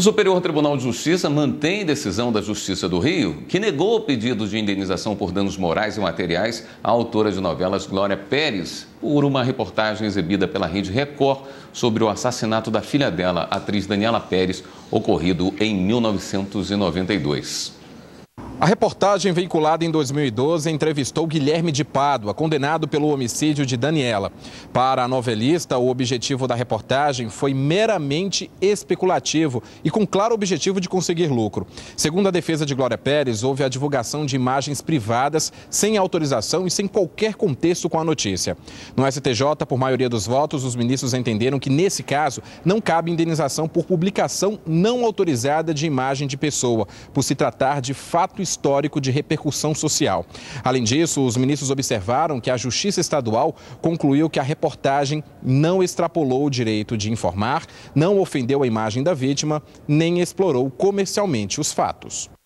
O Superior Tribunal de Justiça mantém decisão da Justiça do Rio, que negou o pedido de indenização por danos morais e materiais à autora de novelas Glória Pérez, por uma reportagem exibida pela Rede Record sobre o assassinato da filha dela, atriz Daniela Pérez, ocorrido em 1992. A reportagem veiculada em 2012 entrevistou Guilherme de Pádua, condenado pelo homicídio de Daniela. Para a novelista, o objetivo da reportagem foi meramente especulativo e com claro objetivo de conseguir lucro. Segundo a defesa de Glória Pérez, houve a divulgação de imagens privadas sem autorização e sem qualquer contexto com a notícia. No STJ, por maioria dos votos, os ministros entenderam que nesse caso não cabe indenização por publicação não autorizada de imagem de pessoa, por se tratar de fato histórico de repercussão social. Além disso, os ministros observaram que a Justiça Estadual concluiu que a reportagem não extrapolou o direito de informar, não ofendeu a imagem da vítima, nem explorou comercialmente os fatos.